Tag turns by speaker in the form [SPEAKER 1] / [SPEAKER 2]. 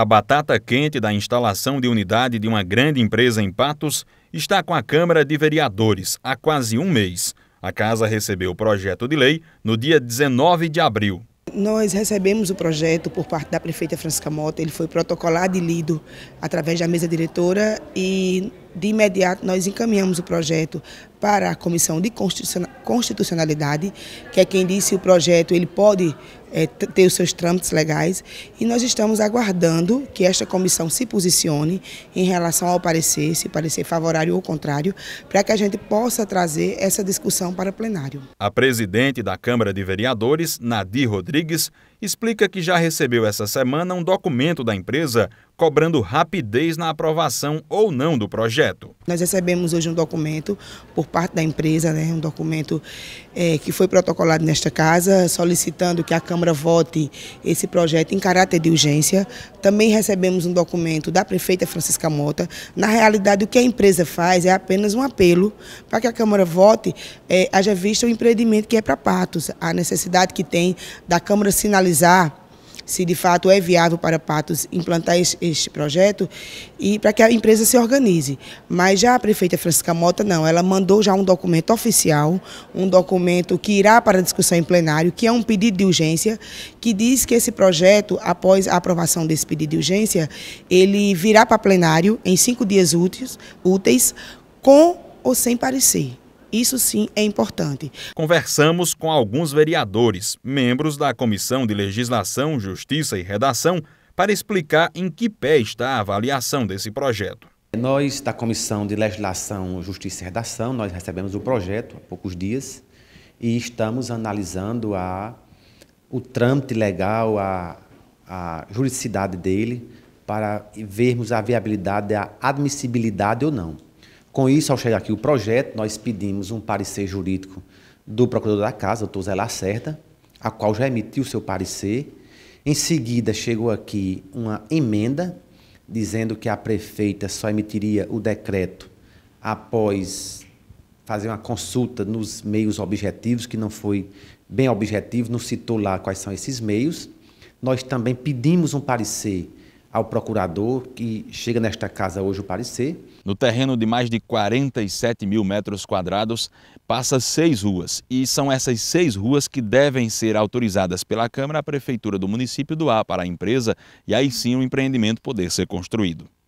[SPEAKER 1] A batata quente da instalação de unidade de uma grande empresa em Patos está com a Câmara de Vereadores há quase um mês. A casa recebeu o projeto de lei no dia 19 de abril.
[SPEAKER 2] Nós recebemos o projeto por parte da prefeita Francisca Mota, ele foi protocolado e lido através da mesa diretora e de imediato nós encaminhamos o projeto para a Comissão de Constitucionalidade, que é quem disse o projeto, ele pode é, ter os seus trâmites legais e nós estamos aguardando que esta comissão se posicione em relação ao parecer, se parecer favorável ou contrário, para que a gente possa trazer essa discussão para o plenário.
[SPEAKER 1] A presidente da Câmara de Vereadores, Nadir Rodrigues, explica que já recebeu essa semana um documento da empresa cobrando rapidez na aprovação ou não do projeto.
[SPEAKER 2] Nós recebemos hoje um documento por parte da empresa, né, um documento é, que foi protocolado nesta casa, solicitando que a Câmara vote esse projeto em caráter de urgência. Também recebemos um documento da prefeita Francisca Mota. Na realidade, o que a empresa faz é apenas um apelo para que a Câmara vote, é, haja vista o empreendimento que é para Patos, a necessidade que tem da Câmara sinalizar se de fato é viável para Patos implantar este projeto e para que a empresa se organize. Mas já a prefeita Francisca Mota não, ela mandou já um documento oficial, um documento que irá para discussão em plenário, que é um pedido de urgência, que diz que esse projeto, após a aprovação desse pedido de urgência, ele virá para plenário em cinco dias úteis, úteis com ou sem parecer. Isso sim é importante.
[SPEAKER 1] Conversamos com alguns vereadores, membros da Comissão de Legislação, Justiça e Redação, para explicar em que pé está a avaliação desse projeto. Nós, da Comissão de Legislação,
[SPEAKER 3] Justiça e Redação, nós recebemos o projeto há poucos dias e estamos analisando a, o trâmite legal, a, a juridicidade dele, para vermos a viabilidade, a admissibilidade ou não. Com isso, ao chegar aqui o projeto, nós pedimos um parecer jurídico do procurador da casa, doutor Zé Lacerda, a qual já emitiu seu parecer. Em seguida, chegou aqui uma emenda dizendo que a prefeita só emitiria o decreto após fazer uma consulta nos meios objetivos, que não foi bem objetivo, não citou lá quais são esses meios. Nós também pedimos um parecer
[SPEAKER 1] ao procurador que chega nesta casa hoje o parecer. No terreno de mais de 47 mil metros quadrados, passa seis ruas. E são essas seis ruas que devem ser autorizadas pela Câmara A Prefeitura do município do A para a empresa e aí sim o empreendimento poder ser construído.